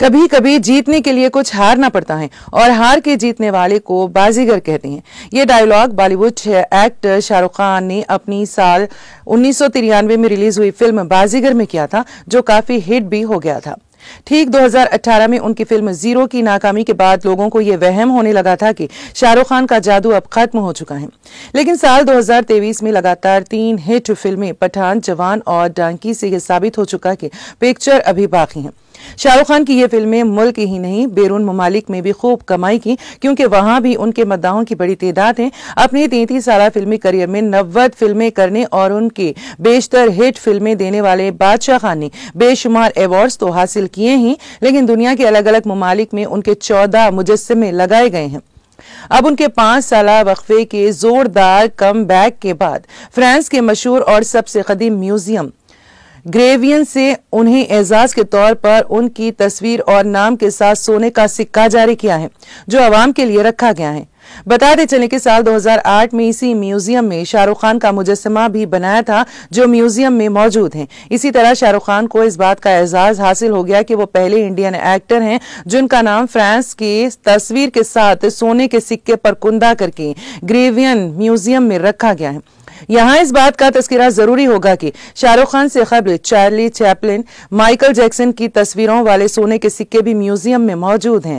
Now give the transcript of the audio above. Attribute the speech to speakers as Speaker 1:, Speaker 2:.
Speaker 1: कभी कभी जीतने के लिए कुछ हारना पड़ता है और हार के जीतने वाले को बाजीगर कहते हैं ये डायलॉग बॉलीवुड एक्टर शाहरुख खान ने अपनी साल उन्नीस में रिलीज हुई फिल्म बाजीगर में किया था जो काफी हिट भी हो गया था ठीक 2018 में उनकी फिल्म जीरो की नाकामी के बाद लोगों को यह वहम होने लगा था कि शाहरुख खान का जादू अब खत्म हो चुका है लेकिन साल 2023 में लगातार तीन हिट फिल्में पठान जवान और डांकी से यह साबित हो चुका कि पिक्चर अभी बाकी है शाहरुख खान की ये फिल्में मुल्क ही नहीं बैरून ममालिक में भी खूब कमाई की क्योंकि वहाँ भी उनके मद्दाहों की बड़ी तादाद है अपने तैतीस साल फिल्मी करियर में नब्बे फिल्में करने और उनके बेशतर हिट फिल्में देने वाले बादशाह खान ने बेशुमार अवार्ड्स तो हासिल किए हैं लेकिन दुनिया के अलग अलग ममालिक में उनके चौदह मुजस्मे लगाए गए हैं अब उनके पांच साल वक्फे के जोरदार कम के बाद फ्रांस के मशहूर और सबसे कदीम म्यूजियम ग्रेवियन से उन्हें एजाज के तौर पर उनकी तस्वीर और नाम के साथ सोने का सिक्का जारी किया है जो आवाम के लिए रखा गया है बता दें चले कि साल 2008 में इसी म्यूजियम में शाहरुख खान का मुजस्मा भी बनाया था जो म्यूजियम में मौजूद है इसी तरह शाहरुख खान को इस बात का एजाज हासिल हो गया कि वो पहले इंडियन एक्टर हैं जिनका नाम फ्रांस की तस्वीर के साथ सोने के सिक्के पर कुंदा करके ग्रेवियन म्यूजियम में रखा गया है यहाँ इस बात का तस्करा जरूरी होगा कि शाहरुख खान से कबल चार्ली चैपलिन माइकल जैक्सन की तस्वीरों वाले सोने के सिक्के भी म्यूजियम में मौजूद हैं